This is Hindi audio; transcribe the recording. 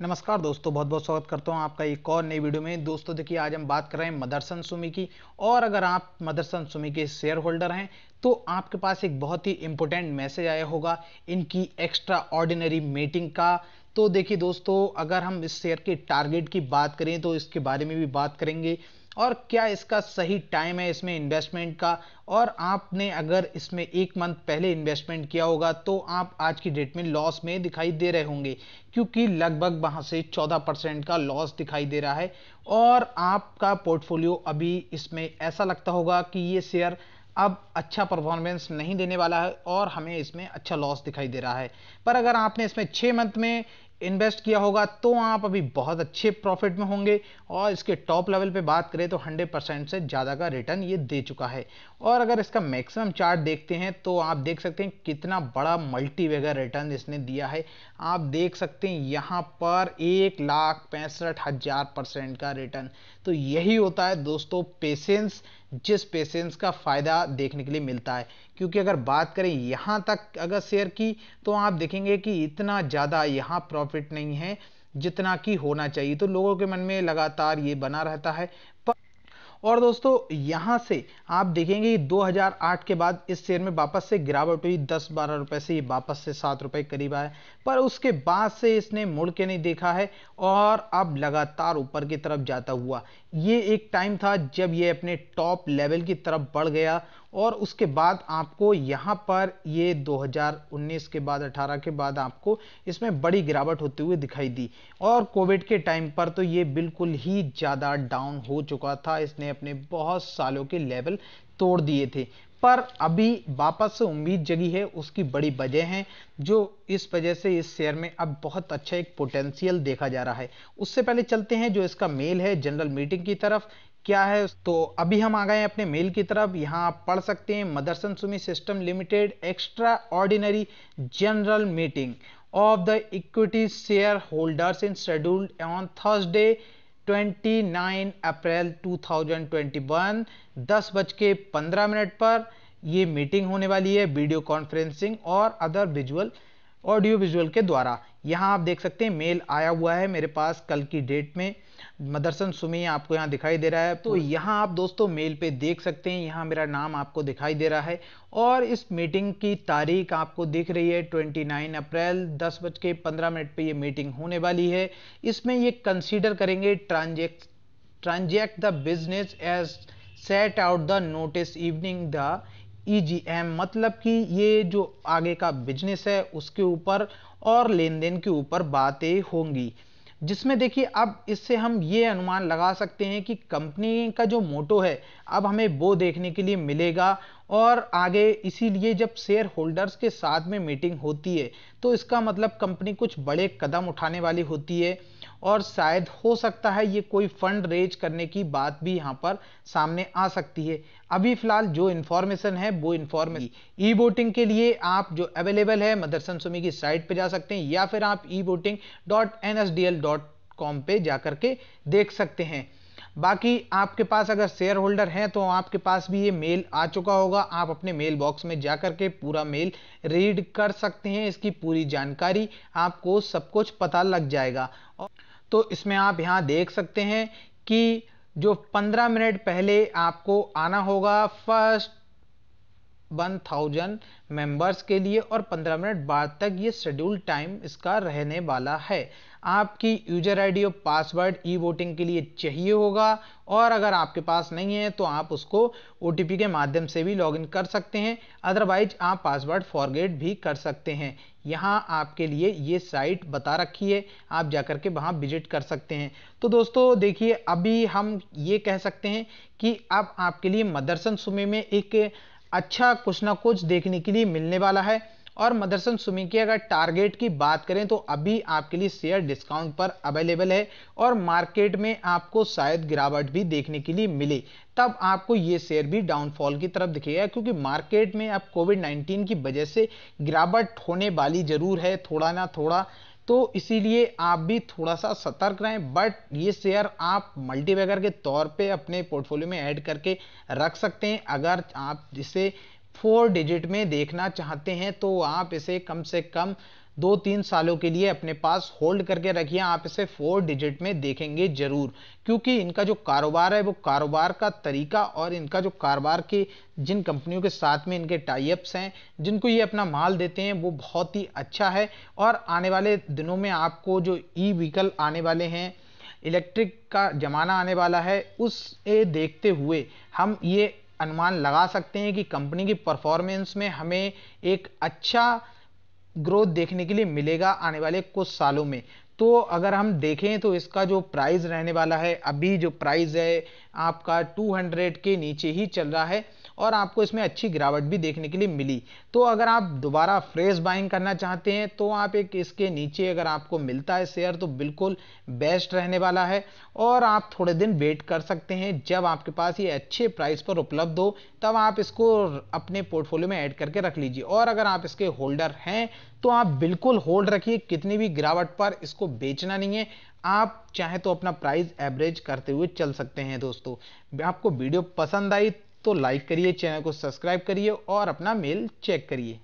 नमस्कार दोस्तों बहुत बहुत स्वागत करता हूँ आपका एक और नई वीडियो में दोस्तों देखिए आज हम बात कर रहे हैं मदरसन सुमी की और अगर आप मदरसन सुमी के शेयर होल्डर हैं तो आपके पास एक बहुत ही इंपॉर्टेंट मैसेज आया होगा इनकी एक्स्ट्रा ऑर्डिनरी मीटिंग का तो देखिए दोस्तों अगर हम इस शेयर के टारगेट की बात करें तो इसके बारे में भी बात करेंगे और क्या इसका सही टाइम है इसमें इन्वेस्टमेंट का और आपने अगर इसमें एक मंथ पहले इन्वेस्टमेंट किया होगा तो आप आज की डेट में लॉस में दिखाई दे रहे होंगे क्योंकि लगभग वहाँ से 14 परसेंट का लॉस दिखाई दे रहा है और आपका पोर्टफोलियो अभी इसमें ऐसा लगता होगा कि ये शेयर अब अच्छा परफॉर्मेंस नहीं देने वाला है और हमें इसमें अच्छा लॉस दिखाई दे रहा है पर अगर आपने इसमें छः मंथ में इन्वेस्ट किया होगा तो आप अभी बहुत अच्छे प्रॉफिट में होंगे और इसके टॉप लेवल पे बात करें तो 100 परसेंट से ज़्यादा का रिटर्न ये दे चुका है और अगर इसका मैक्सिमम चार्ट देखते हैं तो आप देख सकते हैं कितना बड़ा मल्टीवेगर रिटर्न इसने दिया है आप देख सकते हैं यहाँ पर एक लाख पैंसठ हज़ार परसेंट का रिटर्न तो यही होता है दोस्तों पेशेंस जिस पेशेंस का फ़ायदा देखने के लिए मिलता है क्योंकि अगर बात करें यहाँ तक अगर शेयर की तो आप देखेंगे कि इतना ज़्यादा यहाँ प्रॉफिट प्रॉफिट नहीं है जितना कि होना चाहिए तो लोगों के मन में लगातार ये बना रहता है और दोस्तों यहाँ से आप देखेंगे 2008 के बाद इस शेयर में वापस से गिरावट हुई 10-12 रुपए से ये वापस से सात रुपए करीब आया पर उसके बाद से इसने मुड़ के नहीं देखा है और अब लगातार ऊपर की तरफ जाता हुआ ये एक टाइम था जब ये अपने टॉप लेवल की तरफ बढ़ गया और उसके बाद आपको यहाँ पर ये 2019 के बाद 18 के बाद आपको इसमें बड़ी गिरावट होते हुए दिखाई दी और कोविड के टाइम पर तो ये बिल्कुल ही ज़्यादा डाउन हो चुका था इसने अपने बहुत सालों के लेवल तोड़ दिए थे पर अभी वापस से उम्मीद जगी है उसकी बड़ी वजह है जो इस वजह से इस शेयर में अब बहुत अच्छा एक पोटेंशियल देखा जा रहा है उससे पहले चलते हैं जो इसका मेल है जनरल मीटिंग की तरफ क्या है तो अभी हम आ गए अपने मेल की तरफ यहाँ आप पढ़ सकते हैं Motherson Sumi system limited extraordinary general meeting of the equity shareholders in scheduled on Thursday 29 April 2021 दस बज के पंद्रह मिनट पर ये मीटिंग होने वाली है वीडियो कॉन्फ्रेंसिंग और अदर विजुअल ऑडियो विजुअल के द्वारा यहाँ आप देख सकते हैं मेल आया हुआ है मेरे पास कल की डेट में मदरसन सुमी आपको यहाँ दिखाई दे रहा है तो हम्म। यहाँ आप दोस्तों मेल पे देख सकते हैं यहाँ मेरा नाम आपको दिखाई दे रहा है और इस मीटिंग की तारीख आपको दिख रही है 29 अप्रैल दस बज के पंद्रह मिनट पर ये मीटिंग होने वाली है इसमें ये कंसिडर करेंगे transact transact the business as set out the notice evening the EGM e मतलब कि ये जो आगे का बिजनेस है उसके ऊपर और लेन देन के ऊपर बातें होंगी जिसमें देखिए अब इससे हम ये अनुमान लगा सकते हैं कि कंपनी का जो मोटो है अब हमें वो देखने के लिए मिलेगा और आगे इसीलिए जब शेयर होल्डर्स के साथ में मीटिंग होती है तो इसका मतलब कंपनी कुछ बड़े कदम उठाने वाली होती है और शायद हो सकता है ये कोई फंड रेज करने की बात भी यहाँ पर सामने आ सकती है अभी फिलहाल जो इन्फॉर्मेशन है वो इन्फॉर्मेशन ई वोटिंग के लिए आप जो अवेलेबल है मदरसन सुमी की साइट पे जा सकते हैं या फिर आप e voting dot N S D L dot com पर जाकर के देख सकते हैं बाकी आपके पास अगर शेयर होल्डर हैं तो आपके पास भी ये मेल आ चुका होगा आप अपने मेल बॉक्स में जा करके के पूरा मेल रीड कर सकते हैं इसकी पूरी जानकारी आपको सब कुछ पता लग जाएगा और तो इसमें आप यहाँ देख सकते हैं कि जो 15 मिनट पहले आपको आना होगा फर्स्ट 1000 मेंबर्स के लिए और 15 मिनट बाद तक ये शेड्यूल टाइम इसका रहने वाला है आपकी यूजर आईडी और पासवर्ड ई वोटिंग के लिए चाहिए होगा और अगर आपके पास नहीं है तो आप उसको ओ के माध्यम से भी लॉगिन कर सकते हैं अदरवाइज आप पासवर्ड फॉरगेट भी कर सकते हैं यहाँ आपके लिए ये साइट बता रखी है आप जाकर के वहाँ विजिट कर सकते हैं तो दोस्तों देखिए अभी हम ये कह सकते हैं कि अब आपके लिए मदरसन सुमे में एक अच्छा कुछ ना कुछ देखने के लिए मिलने वाला है और मदरसन सुमी की अगर टारगेट की बात करें तो अभी आपके लिए शेयर डिस्काउंट पर अवेलेबल है और मार्केट में आपको शायद गिरावट भी देखने के लिए मिले तब आपको ये शेयर भी डाउनफॉल की तरफ दिखेगा क्योंकि मार्केट में अब कोविड 19 की वजह से गिरावट होने वाली जरूर है थोड़ा ना थोड़ा तो इसीलिए आप भी थोड़ा सा सतर्क रहें बट ये शेयर आप मल्टीवेगर के तौर पे अपने पोर्टफोलियो में ऐड करके रख सकते हैं अगर आप इसे फोर डिजिट में देखना चाहते हैं तो आप इसे कम से कम दो तीन सालों के लिए अपने पास होल्ड करके रखिए आप इसे फोर डिजिट में देखेंगे जरूर क्योंकि इनका जो कारोबार है वो कारोबार का तरीका और इनका जो कारोबार के जिन कंपनियों के साथ में इनके टाइप्स हैं जिनको ये अपना माल देते हैं वो बहुत ही अच्छा है और आने वाले दिनों में आपको जो ई व्हीकल आने वाले हैं इलेक्ट्रिक का जमाना आने वाला है उस देखते हुए हम ये अनुमान लगा सकते हैं कि कंपनी की परफॉर्मेंस में हमें एक अच्छा ग्रोथ देखने के लिए मिलेगा आने वाले कुछ सालों में तो अगर हम देखें तो इसका जो प्राइस रहने वाला है अभी जो प्राइस है आपका 200 के नीचे ही चल रहा है और आपको इसमें अच्छी गिरावट भी देखने के लिए मिली तो अगर आप दोबारा फ्रेश बाइंग करना चाहते हैं तो आप एक इसके नीचे अगर आपको मिलता है शेयर तो बिल्कुल बेस्ट रहने वाला है और आप थोड़े दिन वेट कर सकते हैं जब आपके पास ये अच्छे प्राइस पर उपलब्ध हो तब आप इसको अपने पोर्टफोलियो में ऐड करके रख लीजिए और अगर आप इसके होल्डर हैं तो आप बिल्कुल होल्ड रखिए कितनी भी गिरावट पर इसको बेचना नहीं है आप चाहे तो अपना प्राइस एवरेज करते हुए चल सकते हैं दोस्तों आपको वीडियो पसंद आई तो लाइक करिए चैनल को सब्सक्राइब करिए और अपना मेल चेक करिए